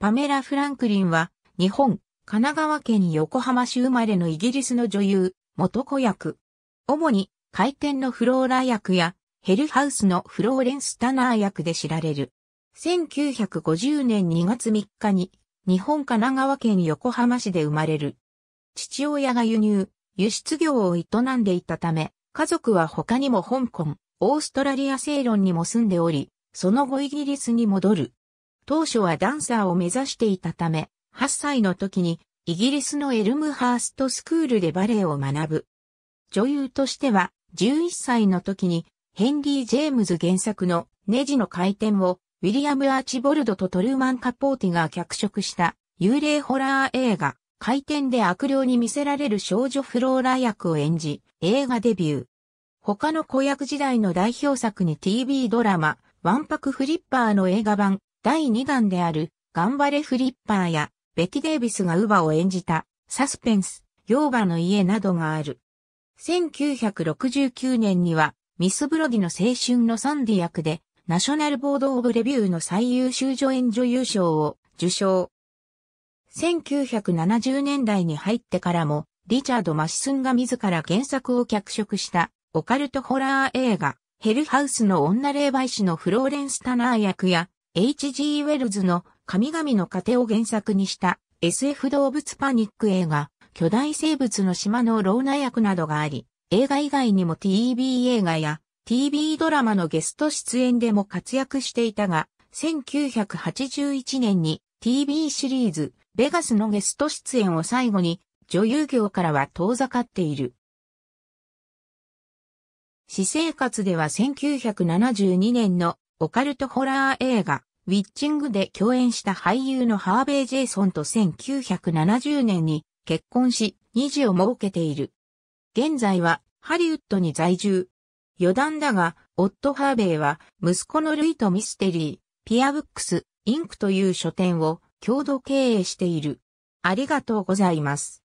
パメラ・フランクリンは、日本、神奈川県横浜市生まれのイギリスの女優、元子役。主に、回転のフローラ役や、ヘルハウスのフローレンス・タナー役で知られる。1950年2月3日に、日本神奈川県横浜市で生まれる。父親が輸入、輸出業を営んでいたため、家族は他にも香港、オーストラリアセイロンにも住んでおり、その後イギリスに戻る。当初はダンサーを目指していたため、8歳の時にイギリスのエルムハーストスクールでバレエを学ぶ。女優としては11歳の時にヘンリー・ジェームズ原作のネジの回転をウィリアム・アーチボルドとトルーマン・カポーティが脚色した幽霊ホラー映画回転で悪霊に見せられる少女フローラ役を演じ映画デビュー。他の子役時代の代表作に TV ドラマ、ワンパクフリッパーの映画版、第2弾である、ガンバレ・フリッパーや、ベティ・デイビスがウバを演じた、サスペンス、ヨーガの家などがある。1969年には、ミス・ブロディの青春のサンディ役で、ナショナルボード・オブ・レビューの最優秀助演女優賞を受賞。1970年代に入ってからも、リチャード・マシスンが自ら原作を脚色したオカルトホラー映画、ヘルハウスの女霊媒師のフローレンス・タナー役や、H.G. ウェルズの神々の糧を原作にした SF 動物パニック映画、巨大生物の島の老ー役などがあり、映画以外にも TV 映画や TV ドラマのゲスト出演でも活躍していたが、1981年に TV シリーズ、ベガスのゲスト出演を最後に、女優業からは遠ざかっている。私生活では1972年のオカルトホラー映画、ウィッチングで共演した俳優のハーベイ・ジェイソンと1970年に結婚し、2児を設けている。現在はハリウッドに在住。余談だが、夫ハーベイは息子のルイとミステリー、ピアブックス、インクという書店を共同経営している。ありがとうございます。